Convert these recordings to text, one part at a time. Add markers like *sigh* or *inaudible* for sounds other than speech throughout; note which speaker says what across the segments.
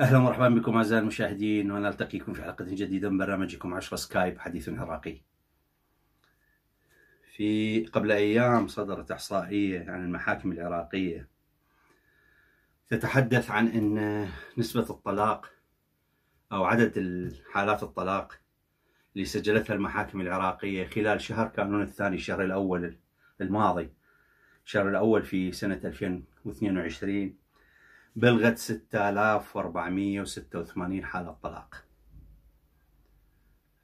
Speaker 1: اهلا ومرحبا بكم اعزائي المشاهدين ونلتقيكم في حلقه جديده من برنامجكم 10 سكايب حديث عراقي. في قبل ايام صدرت احصائيه عن المحاكم العراقيه تتحدث عن ان نسبه الطلاق او عدد حالات الطلاق اللي سجلتها المحاكم العراقيه خلال شهر كانون الثاني الشهر الاول الماضي الشهر الاول في سنه 2022 بلغت 6486 حالة طلاق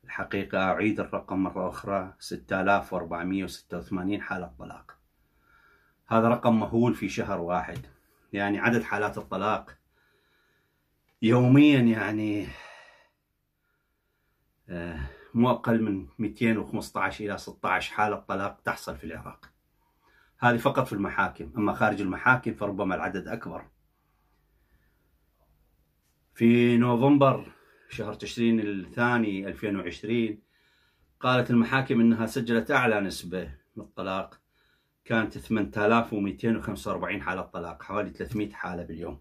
Speaker 1: الحقيقة أعيد الرقم مرة أخرى 6486 حالة طلاق هذا رقم مهول في شهر واحد يعني عدد حالات الطلاق يوميا يعني آه، مو أقل من 215 إلى 16 حالة طلاق تحصل في العراق هذه فقط في المحاكم أما خارج المحاكم فربما العدد أكبر في نوفمبر شهر تشرين الثاني 2020 قالت المحاكم أنها سجلت أعلى نسبة من الطلاق كانت 8245 حالة طلاق حوالي 300 حالة باليوم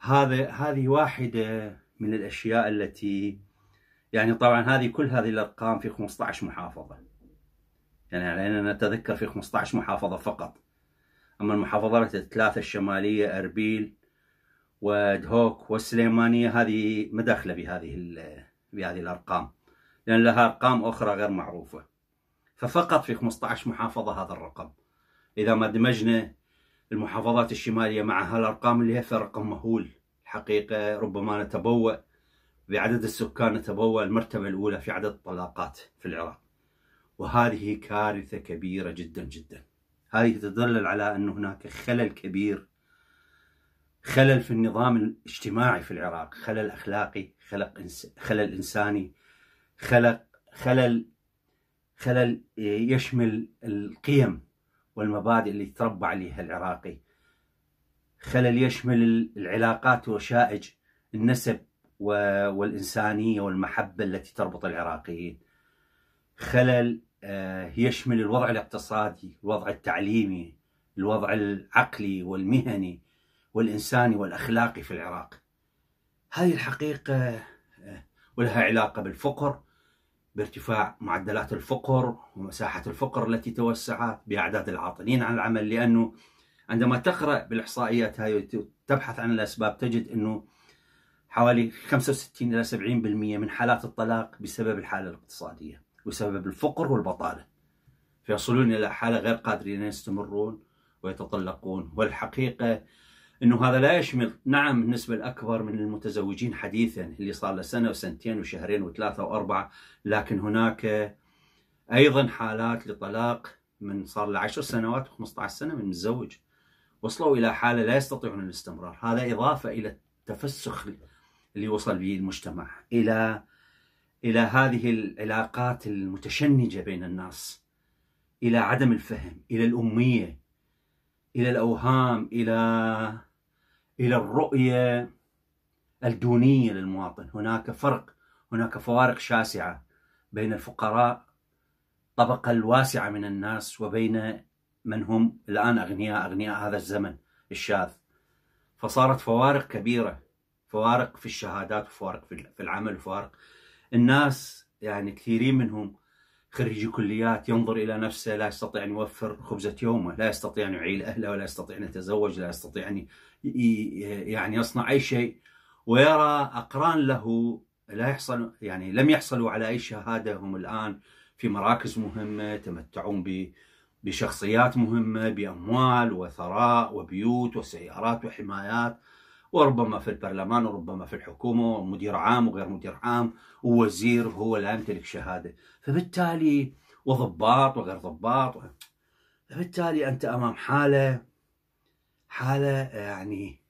Speaker 1: هذا هذه واحدة من الأشياء التي يعني طبعا هذه كل هذه الأرقام في 15 محافظة يعني علينا نتذكر في 15 محافظة فقط أما المحافظات الثلاثة الشمالية أربيل ودهوك والسليمانية هذه مداخلة بهذه بهذه الأرقام لأن لها أرقام أخرى غير معروفة ففقط في 15 محافظة هذا الرقم إذا ما دمجنا المحافظات الشمالية مع هالأرقام اللي هي فرقم مهول حقيقه ربما نتبوأ بعدد السكان نتبوأ المرتبة الأولى في عدد الطلاقات في العراق وهذه كارثة كبيرة جدا جدا هذه تدلل على أن هناك خلل كبير خلل في النظام الاجتماعي في العراق خلل أخلاقي خلق إنس خلل إنساني خلق خلل خلل يشمل القيم والمبادئ اللي تربى عليها العراقي خلل يشمل العلاقات وشائج النسب والإنسانية والمحبة التي تربط العراقيين خلل آه، يشمل الوضع الاقتصادي الوضع التعليمي الوضع العقلي والمهني والإنساني والأخلاقي في العراق هذه الحقيقة آه، ولها علاقة بالفقر بارتفاع معدلات الفقر ومساحة الفقر التي توسعت بأعداد العاطلين عن العمل لأنه عندما تقرأ بالإحصائيات هاي وتبحث عن الأسباب تجد أنه حوالي 65 إلى 70% من حالات الطلاق بسبب الحالة الاقتصادية وسبب الفقر والبطالة فيصلون إلى حالة غير قادرين أن يستمرون ويتطلقون والحقيقة انه هذا لا يشمل نعم النسبه الاكبر من المتزوجين حديثا اللي صار له سنه وسنتين وشهرين وثلاثه واربعه لكن هناك ايضا حالات لطلاق من صار له 10 سنوات و15 سنه من متزوج وصلوا الى حاله لا يستطيعون الاستمرار، هذا اضافه الى التفسخ اللي وصل به المجتمع الى الى هذه العلاقات المتشنجه بين الناس الى عدم الفهم، الى الاميه الى الاوهام الى إلى الرؤية الدونية للمواطن هناك فرق هناك فوارق شاسعة بين الفقراء الطبقة الواسعة من الناس وبين من هم الآن أغنياء أغنياء هذا الزمن الشاذ فصارت فوارق كبيرة فوارق في الشهادات وفوارق في العمل وفوارق الناس يعني كثيرين منهم خريج كليات ينظر إلى نفسه لا يستطيع أن يوفر خبزة يومه لا يستطيع أن يعيل أهله ولا يستطيع أن يتزوج لا يستطيع أن يعني يصنع أي شيء ويرى أقران له لا يحصل يعني لم يحصلوا على أي شهادة هم الآن في مراكز مهمة يتمتعون بشخصيات مهمة بأموال وثراء وبيوت وسيارات وحمايات وربما في البرلمان وربما في الحكومة ومدير عام وغير مدير عام ووزير وهو لا يمتلك شهادة فبالتالي وضباط وغير ضباط فبالتالي أنت أمام حالة حالة يعني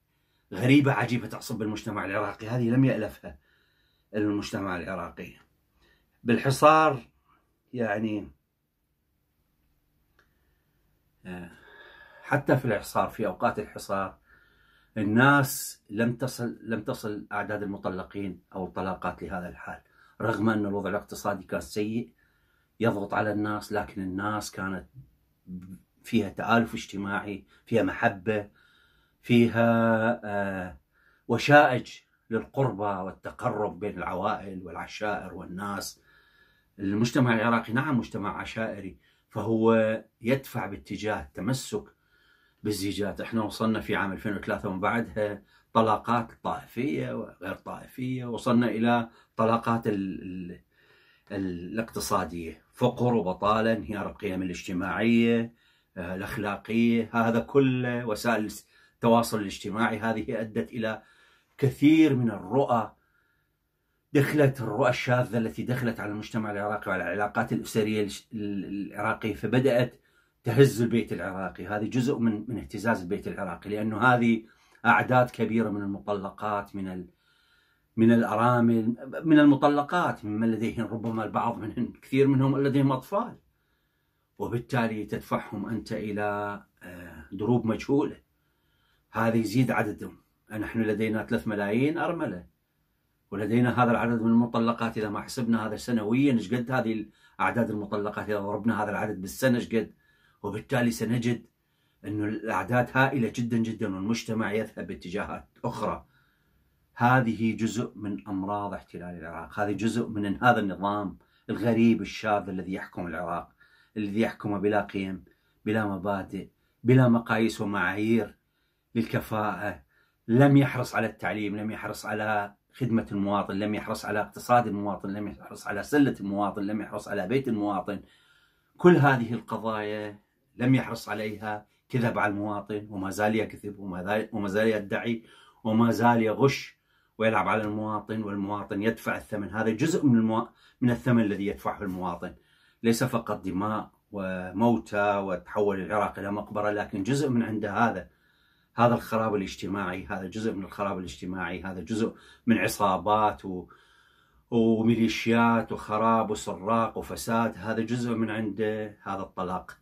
Speaker 1: غريبة عجيبة تعصب بالمجتمع العراقي هذه لم يألفها المجتمع العراقي بالحصار يعني آه، حتى في الحصار في أوقات الحصار الناس لم تصل لم تصل اعداد المطلقين او الطلاقات لهذا الحال رغم ان الوضع الاقتصادي كان سيء يضغط على الناس لكن الناس كانت فيها تآلف اجتماعي فيها محبة فيها آه، وشائج للقربة والتقرب بين العوائل والعشائر والناس المجتمع العراقي نعم مجتمع عشائري فهو يدفع باتجاه التمسك بالزيجات احنا وصلنا في عام 2003 ومن بعدها طلاقات طائفية وغير طائفية وصلنا إلى طلاقات الـ الـ الاقتصادية فقر وبطالة انهيار القيم الاجتماعية آه، الأخلاقية هذا كله وسائل التواصل الاجتماعي هذه أدت إلى كثير من الرؤى دخلت الرؤى الشاذة التي دخلت على المجتمع العراقي وعلى العلاقات الأسرية العراقية فبدأت تهز البيت العراقي هذه جزء من من اهتزاز البيت العراقي لانه هذه اعداد كبيره من المطلقات من ال من الارامل من المطلقات ممن لديهم ربما البعض منهم *laughs* كثير منهم لديهم اطفال وبالتالي تدفعهم انت الى آه، دروب مجهوله هذه يزيد عددهم نحن لدينا 3 ملايين ارمله ولدينا هذا العدد من المطلقات اذا ما حسبنا هذا سنويا ايش قد هذه اعداد المطلقات اذا ضربنا هذا العدد بالسنه ايش قد وبالتالي سنجد أن الأعداد هائلة جدا جدا والمجتمع يذهب باتجاهات أخرى هذه جزء من أمراض احتلال العراق هذه جزء من هذا النظام الغريب الشاذ الذي يحكم العراق الذي يحكمه بلا قيم بلا مبادئ بلا مقاييس ومعايير للكفاءة لم يحرص على التعليم لم يحرص على خدمة المواطن لم يحرص على اقتصاد المواطن لم يحرص على سلة المواطن لم يحرص على بيت المواطن كل هذه القضايا لم يحرص عليها كذب على المواطن وما زال يكذب وما زال يدعي وما زال يغش ويلعب على المواطن والمواطن يدفع الثمن هذا جزء من المو... من الثمن الذي يدفعه المواطن ليس فقط دماء وموتى وتحول العراق الى مقبره لكن جزء من عنده هذا هذا الخراب الاجتماعي هذا جزء من الخراب الاجتماعي هذا جزء من عصابات و... وميليشيات وخراب وسراق وفساد هذا جزء من عنده هذا الطلاق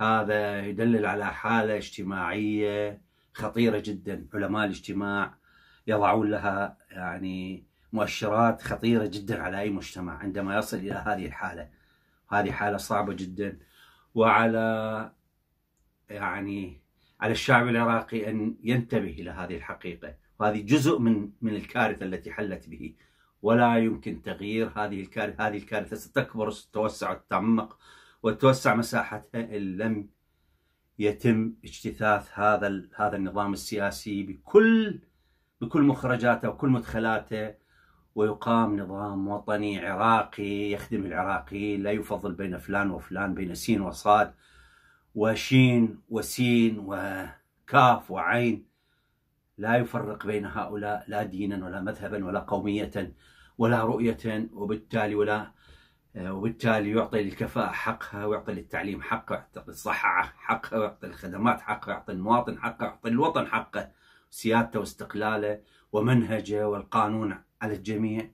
Speaker 1: هذا يدلل على حالة اجتماعية خطيرة جدا علماء الاجتماع يضعون لها يعني مؤشرات خطيرة جدا على أي مجتمع عندما يصل إلى هذه الحالة هذه حالة صعبة جدا وعلى يعني على الشعب العراقي أن ينتبه إلى هذه الحقيقة وهذه جزء من من الكارثة التي حلت به ولا يمكن تغيير هذه الكارثة هذه الكارثة ستكبر ستتوسع وتتعمق وتوسع مساحتها إن لم يتم اجتثاث هذا هذا النظام السياسي بكل بكل مخرجاته وكل مدخلاته ويقام نظام وطني عراقي يخدم العراقيين لا يفضل بين فلان وفلان بين سين وصاد وشين وسين وكاف وعين لا يفرق بين هؤلاء لا دينا ولا مذهبا ولا قومية ولا رؤية وبالتالي ولا آه، وبالتالي يعطي للكفاءة حقها ويعطي للتعليم حقه ويعطي للصحة حقها ويعطي للخدمات حقها ويعطي المواطن حقه ويعطي الوطن حقه سيادته واستقلاله ومنهجه والقانون على الجميع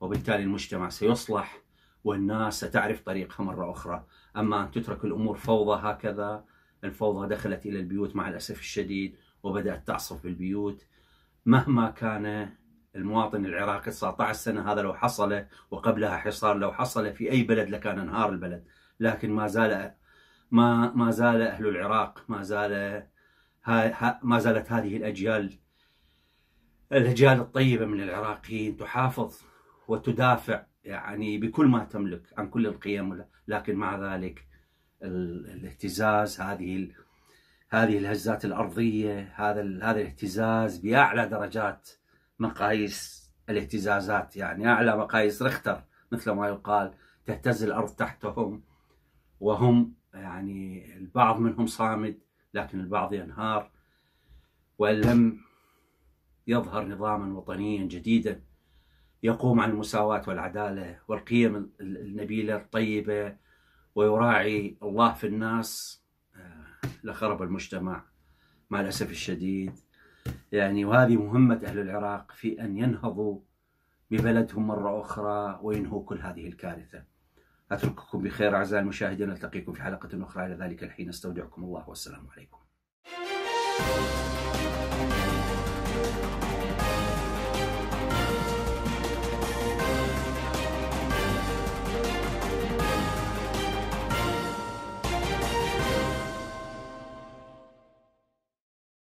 Speaker 1: وبالتالي المجتمع سيصلح والناس ستعرف طريقها مرة أخرى أما أن تترك الأمور فوضى هكذا الفوضى دخلت إلى البيوت مع الأسف الشديد وبدأت تعصف بالبيوت مهما كان المواطن العراقي 19 سنة هذا لو حصل وقبلها حصار لو حصل في أي بلد لكان انهار البلد لكن ما زال ما ما زال أهل العراق ما زال ما زالت هذه الأجيال الأجيال الطيبة من العراقيين تحافظ وتدافع يعني بكل ما تملك عن كل القيم لكن مع ذلك الاهتزاز هذه هذه الهزات الأرضية هذا هذا الاهتزاز بأعلى درجات مقاييس الاهتزازات يعني أعلى مقاييس رختر مثل ما يقال تهتز الأرض تحتهم وهم يعني البعض منهم صامد لكن البعض ينهار وإن لم يظهر نظاما وطنيا جديدا يقوم على المساواة والعدالة والقيم النبيلة الطيبة ويراعي الله في الناس آه، لخرب المجتمع مع الأسف الشديد يعني وهذه مهمة أهل العراق في أن ينهضوا ببلدهم مرة أخرى وينهوا كل هذه الكارثة أترككم بخير أعزائي المشاهدين نلتقيكم في حلقة أخرى إلى ذلك الحين استودعكم الله والسلام عليكم